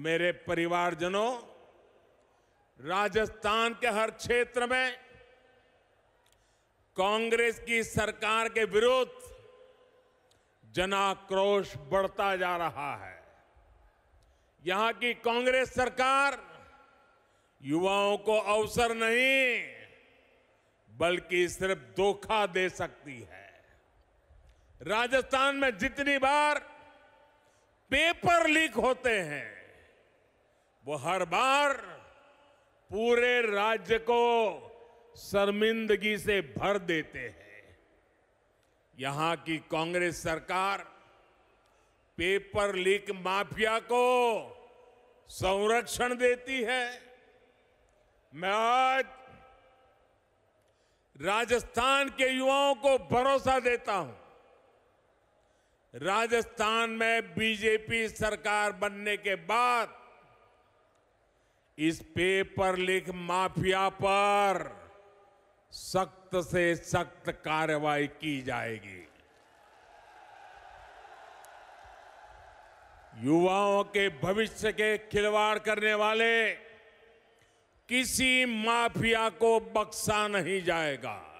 मेरे परिवारजनों राजस्थान के हर क्षेत्र में कांग्रेस की सरकार के विरुद्ध जनाक्रोश बढ़ता जा रहा है यहां की कांग्रेस सरकार युवाओं को अवसर नहीं बल्कि सिर्फ धोखा दे सकती है राजस्थान में जितनी बार पेपर लीक होते हैं वो हर बार पूरे राज्य को शर्मिंदगी से भर देते हैं यहां की कांग्रेस सरकार पेपर लीक माफिया को संरक्षण देती है मैं आज राजस्थान के युवाओं को भरोसा देता हूं राजस्थान में बीजेपी सरकार बनने के बाद इस पेपर लीक माफिया पर सख्त से सख्त कार्रवाई की जाएगी युवाओं के भविष्य के खिलवाड़ करने वाले किसी माफिया को बख्शा नहीं जाएगा